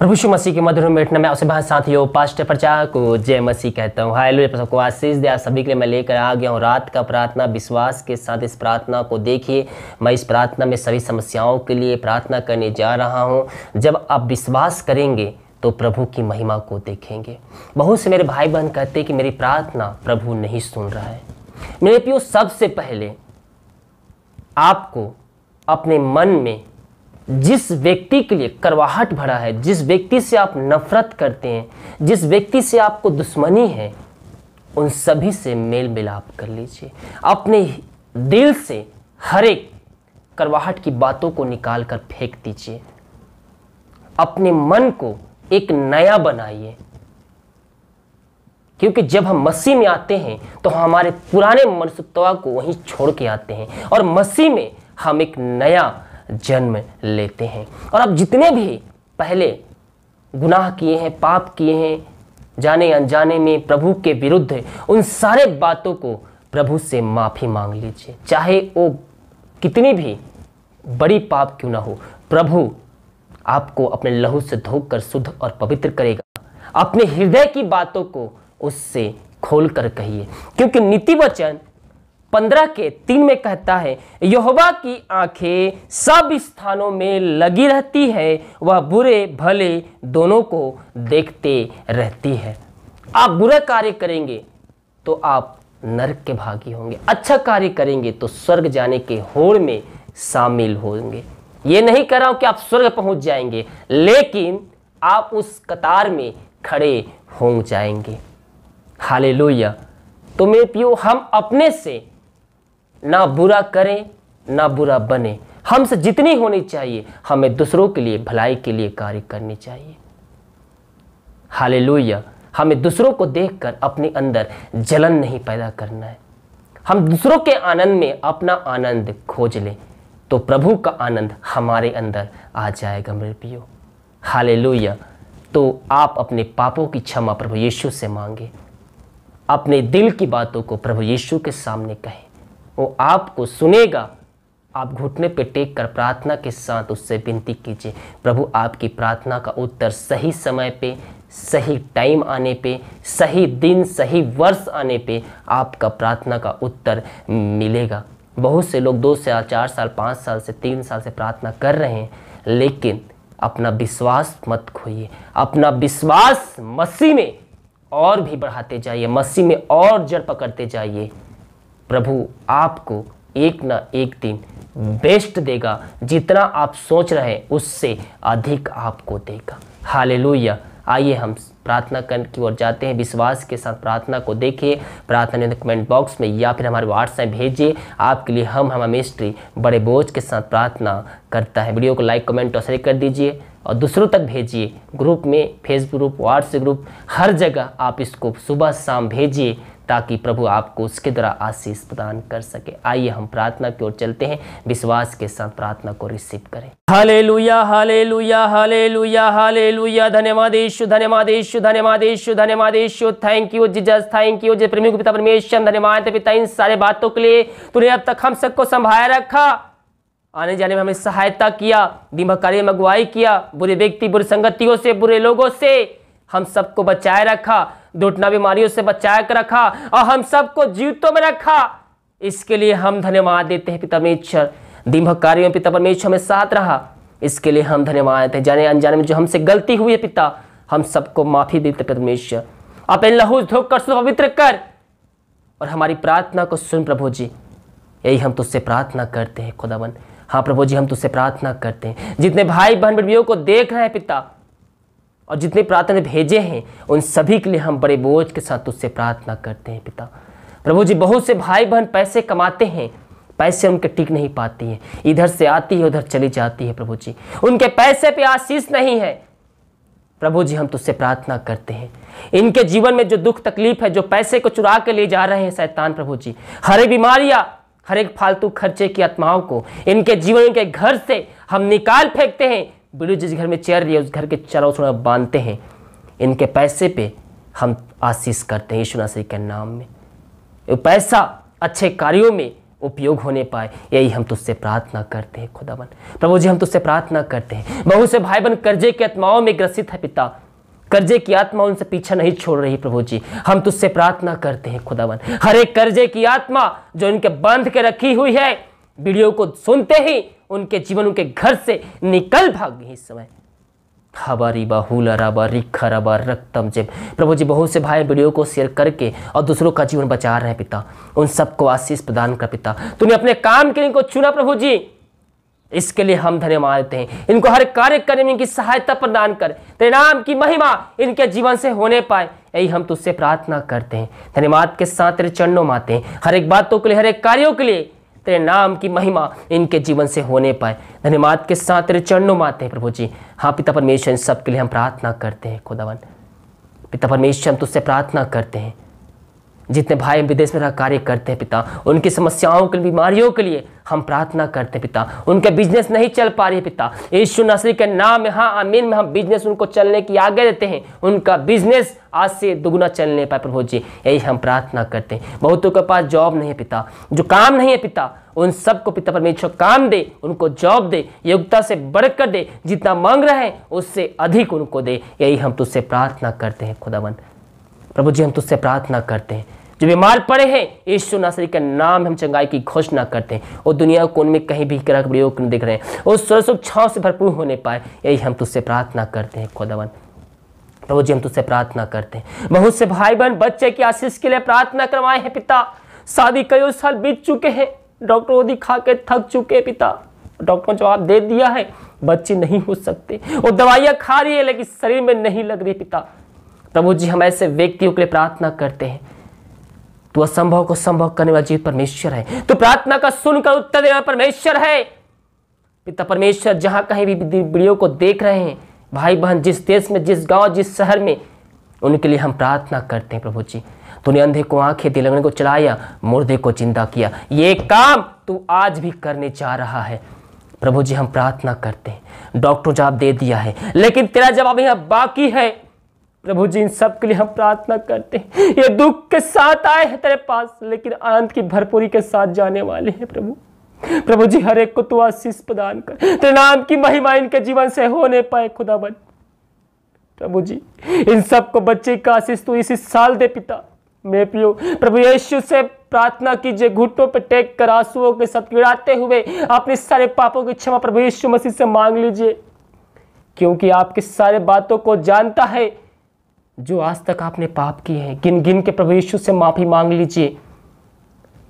प्रभु शु मसीह के मधुर बैठने में आपसे बहुत साथियों पास्ट प्रचार को जय मसीह कहता हूँ हाय सबको आशीष दिया सभी के लिए मैं लेकर आ गया हूँ रात का प्रार्थना विश्वास के साथ इस प्रार्थना को देखिए मैं इस प्रार्थना में सभी समस्याओं के लिए प्रार्थना करने जा रहा हूँ जब आप विश्वास करेंगे तो प्रभु की महिमा को देखेंगे बहुत से मेरे भाई बहन कहते हैं कि मेरी प्रार्थना प्रभु नहीं सुन रहा है मेरे प्यो सबसे पहले आपको अपने मन में जिस व्यक्ति के लिए करवाहट भरा है जिस व्यक्ति से आप नफरत करते हैं जिस व्यक्ति से आपको दुश्मनी है उन सभी से मेल मिलाप कर लीजिए अपने दिल से हर एक करवाहट की बातों को निकाल कर फेंक दीजिए अपने मन को एक नया बनाइए क्योंकि जब हम मसीह में आते हैं तो हमारे पुराने मनसुक्तवा को वहीं छोड़ के आते हैं और मसीह में हम एक नया जन्म लेते हैं और अब जितने भी पहले गुनाह किए हैं पाप किए हैं जाने अनजाने में प्रभु के विरुद्ध उन सारे बातों को प्रभु से माफ़ी मांग लीजिए चाहे वो कितनी भी बड़ी पाप क्यों ना हो प्रभु आपको अपने लहू से धोकर शुद्ध और पवित्र करेगा अपने हृदय की बातों को उससे खोल कर कहिए क्योंकि नीति वचन पंद्रह के तीन में कहता है यहोवा की आंखें सब स्थानों में लगी रहती है वह बुरे भले दोनों को देखते रहती है आप बुरा कार्य करेंगे तो आप नरक के भागी होंगे अच्छा कार्य करेंगे तो स्वर्ग जाने के होड़ में शामिल होंगे ये नहीं कह रहा हूं कि आप स्वर्ग पहुँच जाएंगे लेकिन आप उस कतार में खड़े हो जाएंगे हाले तो मेरे पियो हम अपने से ना बुरा करें ना बुरा बने हमसे जितनी होनी चाहिए हमें दूसरों के लिए भलाई के लिए कार्य करनी चाहिए हाले हमें दूसरों को देखकर अपने अंदर जलन नहीं पैदा करना है हम दूसरों के आनंद में अपना आनंद खोज लें तो प्रभु का आनंद हमारे अंदर आ जाएगा मेरे प्रियो हाले तो आप अपने पापों की क्षमा प्रभु यीशु से मांगे अपने दिल की बातों को प्रभु यीशु के सामने कहें वो आपको सुनेगा आप घुटने पर टेक कर प्रार्थना के साथ उससे विनती कीजिए प्रभु आपकी प्रार्थना का उत्तर सही समय पे सही टाइम आने पे सही दिन सही वर्ष आने पे आपका प्रार्थना का उत्तर मिलेगा बहुत से लोग दो से चार साल पाँच साल से तीन साल से प्रार्थना कर रहे हैं लेकिन अपना विश्वास मत खोइए अपना विश्वास मसीह में और भी बढ़ाते जाइए मसीह में और जड़ पकड़ते जाइए प्रभु आपको एक ना एक दिन बेस्ट देगा जितना आप सोच रहे हैं उससे अधिक आपको देगा हाले आइए हम प्रार्थना कर की ओर जाते हैं विश्वास के साथ प्रार्थना को देखिए प्रार्थना कमेंट बॉक्स में या फिर हमारे व्हाट्सएप भेजिए आपके लिए हम हम मिस्ट्री बड़े बोझ के साथ प्रार्थना करता है वीडियो को लाइक कमेंट और शेयर कर दीजिए और दूसरों तक भेजिए ग्रुप में फेसबुक ग्रुप व्हाट्सएप ग्रुप हर जगह आप इसको सुबह शाम भेजिए ताकि प्रभु आपको उसके द्वारा आशीष प्रदान कर सके आइए हम प्रार्थना की ओर चलते हैं विश्वास के साथ प्रार्थना को रिसीव करें हाले लुया हाले लुया हाले लुया हाले लुया धन्यवाद धन्यवाद धन्यवाद धन्यवादेशु धन्यवाद धन्यवादेशु thank you Jesus thank you जय प्रेमी पिता परमेश्वर धन्यवाद पिता इन सारे बातों के लिए तूने अब तक हम सबको संभाल रखा आने जाने में हमें सहायता किया दिमाग कार्य में अगुवाई किया बुरे व्यक्ति बुरी संगतियों से बुरे लोगों से हम सबको बचाए रखा दुटना बीमारियों से बचा कर रखा और हम सबको जीवितों में रखा इसके लिए हम धन्यवाद देते हैं पिता परमेश्वर दिन भक्कारी में पिता परमेश्वर हमें साथ रहा इसके लिए हम धन्यवाद देते हैं जाने अनजाने में जो हमसे गलती हुई है पिता हम सबको माफी देते परमेश्वर अपने लहू धोख कर पवित्र कर और हमारी प्रार्थना को सुन प्रभु जी यही हम तुझसे प्रार्थना करते हैं खुदावन हाँ प्रभु जी हम तुझसे प्रार्थना करते हैं जितने भाई बहन बेटियों को देख रहे हैं पिता और जितने प्रार्थना भेजे हैं उन सभी के लिए हम बड़े बोझ के साथ उससे प्रार्थना करते हैं पिता प्रभु जी बहुत से भाई बहन पैसे कमाते हैं पैसे उनके टिक नहीं पाती है इधर से आती है उधर चली जाती है प्रभु जी उनके पैसे पे आशीष नहीं है प्रभु जी हम तुझसे प्रार्थना करते हैं इनके जीवन में जो दुख तकलीफ है जो पैसे को चुरा के ले जा रहे हैं शैतान प्रभु जी हरे बीमारियां हर एक फालतू खर्चे की आत्माओं को इनके जीवन के घर से हम निकाल फेंकते हैं वीडियो जिस घर में चेयर रही है उस घर के चारों सुना बांधते हैं इनके पैसे पे हम आशीष करते हैं यीशु नासरी के नाम में पैसा अच्छे कार्यों में उपयोग होने पाए यही हम तुझसे प्रार्थना करते हैं खुदावन प्रभु जी हम तुझसे प्रार्थना करते हैं बहु से भाई बन कर्जे की आत्माओं में ग्रसित है पिता कर्जे की आत्मा उनसे पीछा नहीं छोड़ रही प्रभु जी हम तुझसे प्रार्थना करते हैं खुदावन हर एक कर्जे की आत्मा जो इनके बांध के रखी हुई है वीडियो को सुनते ही उनके जीवन उनके घर से निकल भागे इस समय हबारी बाहूला राबा रिखा रबा रक्तम जेब प्रभु जी बहुत से भाई वीडियो को शेयर करके और दूसरों का जीवन बचा रहे पिता उन सबको आशीष प्रदान कर पिता तूने अपने काम के लिए को चुना प्रभु जी इसके लिए हम धन्यवाद देते हैं इनको हर कार्य करने में इनकी सहायता प्रदान कर तेरे नाम की महिमा इनके जीवन से होने पाए यही हम तुझसे प्रार्थना करते हैं धन्यवाद के साथ तेरे चरणों माते हैं हर एक बातों के लिए हर एक कार्यों के लिए तेरे नाम की महिमा इनके जीवन से होने पाए धन्यवाद के साथ तेरे चरणों में आते हैं प्रभु जी हाँ पिता परमेश्वर इन सब के लिए हम प्रार्थना करते हैं खुदावन पिता परमेश्वर हम तुझसे प्रार्थना करते हैं जितने भाई विदेश में रह कार्य करते हैं पिता उनकी समस्याओं के बीमारियों के लिए हम प्रार्थना करते हैं पिता उनके बिजनेस नहीं चल पा रही पिता यीशु नसरी के नाम में हाँ आमीन में हम बिजनेस उनको चलने की आगे देते हैं उनका बिजनेस आज से दुगुना चलने पाए प्रभु जी यही हम प्रार्थना करते हैं बहुतों के पास जॉब नहीं है पिता जो काम नहीं है पिता उन सबको पिता परमेश्वर काम दे उनको जॉब दे योग्यता से बढ़कर दे जितना मांग रहे हैं उससे अधिक उनको दे यही हम तुझसे प्रार्थना करते हैं खुदावन प्रभु जी हम तुझसे प्रार्थना करते हैं जो बीमार पड़े हैं यीशु नासरी का नाम हम चंगाई की घोषणा करते हैं और दुनिया कोन में कहीं भी ग्रह प्रयोग देख रहे हैं और सरसों छाव से भरपूर होने पाए यही हम तुझसे प्रार्थना करते हैं खुदावन प्रभु जी हम तुझसे प्रार्थना करते हैं बहुत से भाई बहन बच्चे की आशीष के लिए प्रार्थना करवाए हैं पिता शादी कई साल बीत चुके हैं वो दिखा के थक चुके हैं पिता डॉक्टर ने जवाब दे दिया है बच्चे नहीं हो सकते वो दवाइयाँ खा रही है लेकिन शरीर में नहीं लग रही पिता प्रभु जी हम ऐसे व्यक्तियों के लिए प्रार्थना करते हैं तो असंभव को संभव करने वाला जीव परमेश्वर है तो प्रार्थना का सुनकर उत्तर देना परमेश्वर है पिता परमेश्वर जहां कहीं भी वीडियो को देख रहे हैं भाई बहन जिस देश में जिस गांव जिस शहर में उनके लिए हम प्रार्थना करते हैं प्रभु जी तूने अंधे को आंखें दिलंगने को चलाया मुर्दे को जिंदा किया ये काम तू आज भी करने जा रहा है प्रभु जी हम प्रार्थना करते हैं डॉक्टर जवाब दे दिया है लेकिन तेरा जवाब यहाँ बाकी है प्रभु जी इन सब के लिए हम प्रार्थना करते हैं ये दुख के साथ आए हैं तेरे पास लेकिन आनंद की भरपूरी के साथ जाने वाले हैं प्रभु प्रभु जी हर एक को तू आशीष प्रदान कर तेरे नाम की महिमा इनके जीवन से होने पाए खुदावन प्रभु जी इन सबको बच्चे का आशीष तू इसी साल दे पिता मेरे प्रियो प्रभु यीशु से प्रार्थना कीजिए घुटनों पर टेक कर आंसुओं के साथ गिड़ाते हुए अपने सारे पापों की क्षमा प्रभु यीशु मसीह से मांग लीजिए क्योंकि आपकी सारे बातों को जानता है जो आज तक आपने पाप किए हैं गिन गिन के प्रभु यीशु से माफ़ी मांग लीजिए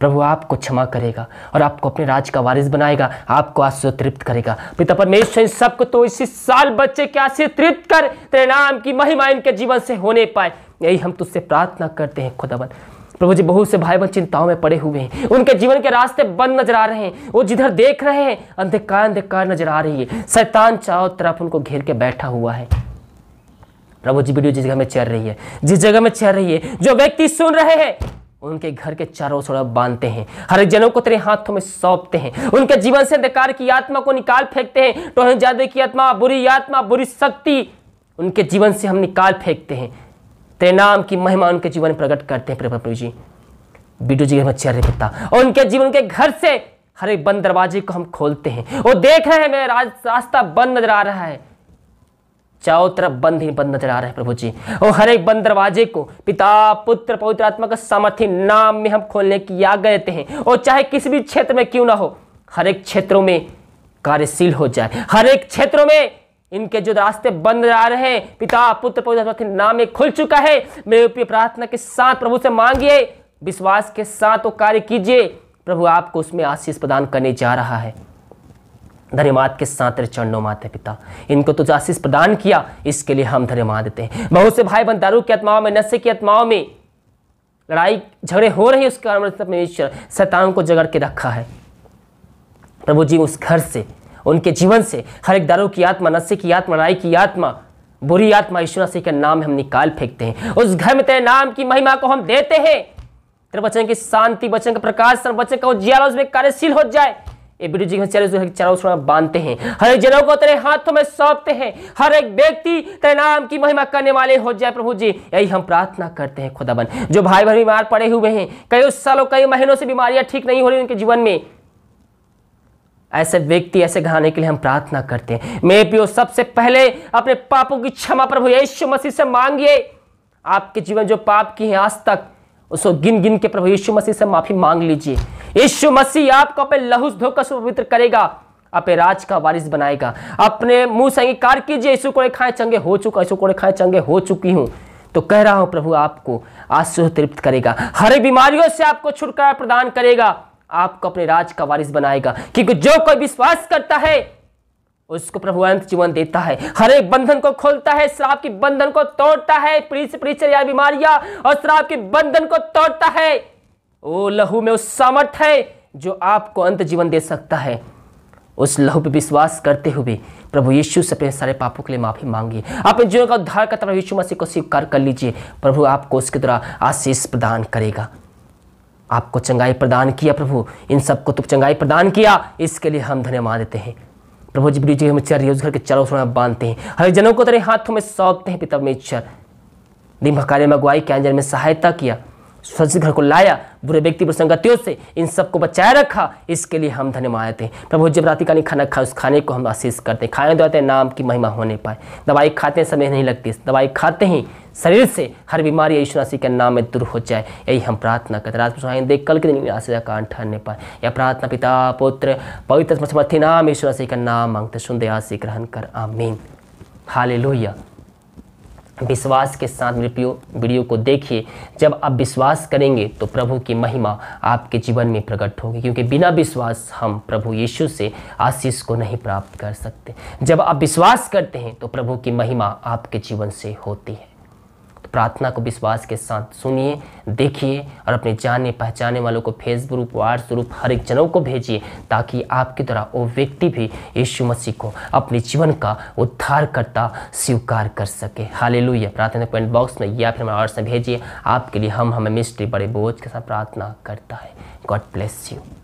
प्रभु आपको क्षमा करेगा और आपको अपने राज का वारिस बनाएगा आपको से तृप्त करेगा पिता परमेश्वर इन सबको तो इसी साल बच्चे के आशीष तृप्त कर तेरे नाम की महिमा इनके जीवन से होने पाए यही हम तुझसे प्रार्थना करते हैं खुदावन प्रभु जी बहुत से भाई बहन चिंताओं में पड़े हुए हैं उनके जीवन के रास्ते बंद नजर आ रहे हैं वो जिधर देख रहे हैं अंधकार अंधकार नजर आ रही है शैतान चारों तरफ उनको घेर के बैठा हुआ है प्रभु जी वीडियो जिस जगह में चल रही है जिस जगह में चल रही है जो व्यक्ति सुन रहे हैं उनके घर के चारों सौड़ा बांधते हैं हर जनों को तेरे हाथों में सौंपते हैं उनके जीवन से अंधकार की आत्मा को निकाल फेंकते हैं टोहन जादे की आत्मा बुरी आत्मा बुरी शक्ति उनके जीवन से हम निकाल फेंकते हैं तेरे नाम की महिमा उनके जीवन में प्रकट करते हैं प्रभु जी बीडू जी हम चेहरे पिता और उनके जीवन के घर से हर एक बंद दरवाजे को हम खोलते हैं वो देख रहे हैं मेरा रास्ता बंद नजर आ रहा है चारों तरफ बंद ही बंद नजर आ रहे हैं प्रभु जी और हर एक बंद दरवाजे को पिता पुत्र पवित्र आत्मा का सामर्थ्य नाम में हम खोलने की याद देते हैं और चाहे किसी भी क्षेत्र में क्यों ना हो हर एक क्षेत्रों में कार्यशील हो जाए हर एक क्षेत्रों में इनके जो रास्ते बंद आ रहे हैं पिता पुत्र पवित्र आत्मा के नाम में खुल चुका है मेरे ऊपर प्रार्थना के साथ प्रभु से मांगिए विश्वास के साथ वो कार्य कीजिए प्रभु आपको उसमें आशीष प्रदान करने जा रहा है धन्यवाद के सात्र चरणों माता पिता इनको तो आशीष प्रदान किया इसके लिए हम धन्यवाद देते हैं बहुत से भाई दारू की आत्माओं में नशे की आत्माओं में लड़ाई झगड़े हो रहे हैं उसके कारण को जगड़ के रखा है प्रभु जी उस घर से उनके जीवन से हर एक दारू की आत्मा नशे की आत्मा लड़ाई की आत्मा बुरी आत्मा ईश्वर से के नाम हम निकाल फेंकते हैं उस घर में तेरे नाम की महिमा को हम देते हैं तेरे वचन की शांति वचन का प्रकाश वचन का उज्जियाला उसमें कार्यशील हो जाए ये वीडियो जी चैनल जो है चैनल थोड़ा बांधते हैं हर एक जनों को तेरे हाथों में सौंपते हैं हर एक व्यक्ति तेरे नाम की महिमा करने वाले हो जाए प्रभु जी यही हम प्रार्थना करते हैं खुदाबन जो भाई बहन बीमार पड़े हुए हैं कई सालों कई महीनों से बीमारियां ठीक नहीं हो रही उनके जीवन में ऐसे व्यक्ति ऐसे घाने के लिए हम प्रार्थना करते हैं मेरे पियो सबसे पहले अपने पापों की क्षमा प्रभु यीशु मसीह से मांगिए आपके जीवन जो पाप की है आज तक उसको गिन गिन के प्रभु यीशु मसीह से माफी मांग लीजिए यीशु मसीह आपको अपने लहू धोकर पवित्र करेगा अपने राज का वारिस बनाएगा अपने मुंह से अंगीकार कीजिए यीशु कोड़े खाए चंगे हो चुका यीशु कोड़े खाए चंगे हो चुकी हूं तो कह रहा हूं प्रभु आपको आश्चर्य तृप्त करेगा हर बीमारियों से आपको छुटकारा प्रदान करेगा आपको अपने राज का वारिस बनाएगा क्योंकि जो कोई विश्वास करता है उसको प्रभु अंत जीवन देता है हर एक बंधन को खोलता है श्राप के बंधन को तोड़ता है या बीमारियां और शराब के बंधन को तोड़ता है वो लहू में उस सामर्थ है जो आपको अंत जीवन दे सकता है उस लहू पर विश्वास करते हुए प्रभु यीशु से अपने सारे पापों के लिए माफ़ी मांगी अपने जीवन का उद्धार करता प्रभु यीशु मसीह को स्वीकार कर लीजिए प्रभु आपको उसके द्वारा आशीष प्रदान करेगा आपको चंगाई प्रदान किया प्रभु इन सबको तो चंगाई प्रदान किया इसके लिए हम धन्यवाद देते हैं प्रभु जी जी हमें चर घर के चरों से बांधते हैं हरिजनों को तेरे हाथों में सौंपते हैं पिता परमेश्वर दिन भकारी में अगुवाई के अंजन में सहायता किया स्वच्छ घर को लाया बुरे व्यक्ति पर संगतियों से इन सबको बचाए रखा इसके लिए हम धन्यवाद थे प्रभु जब रात नहीं खाना खाए उस खाने को हम आशीष करते हैं खाने दौड़ते नाम की महिमा होने पाए दवाई खाते समय नहीं लगती दवाई खाते ही शरीर से हर बीमारी यीशु नासी के नाम में दूर हो जाए यही हम प्रार्थना करते हैं रात देख कल के दिन का ठहरने पाए यह प्रार्थना पिता पुत्र पवित्र समर्थी नाम यीशु नासी का नाम मांगते सुन आशी ग्रहण कर आमीन लोहिया विश्वास के साथ मेरे वीडियो को देखिए जब आप विश्वास करेंगे तो प्रभु की महिमा आपके जीवन में प्रकट होगी क्योंकि बिना विश्वास हम प्रभु यीशु से आशीष को नहीं प्राप्त कर सकते जब आप विश्वास करते हैं तो प्रभु की महिमा आपके जीवन से होती है प्रार्थना को विश्वास के साथ सुनिए देखिए और अपने जाने पहचाने वालों को फेसबुक व्हाट्स ग्रुप हर एक जनों को भेजिए ताकि आपके द्वारा वो व्यक्ति भी यीशु मसीह को अपने जीवन का उद्धार करता स्वीकार कर सके हाल हाले प्रार्थना कमेंट बॉक्स में या फिर हमारे व्हाट्सएप भेजिए आपके लिए हम हमें मिस्ट्री बड़े बोझ के साथ प्रार्थना करता है गॉड ब्लेस यू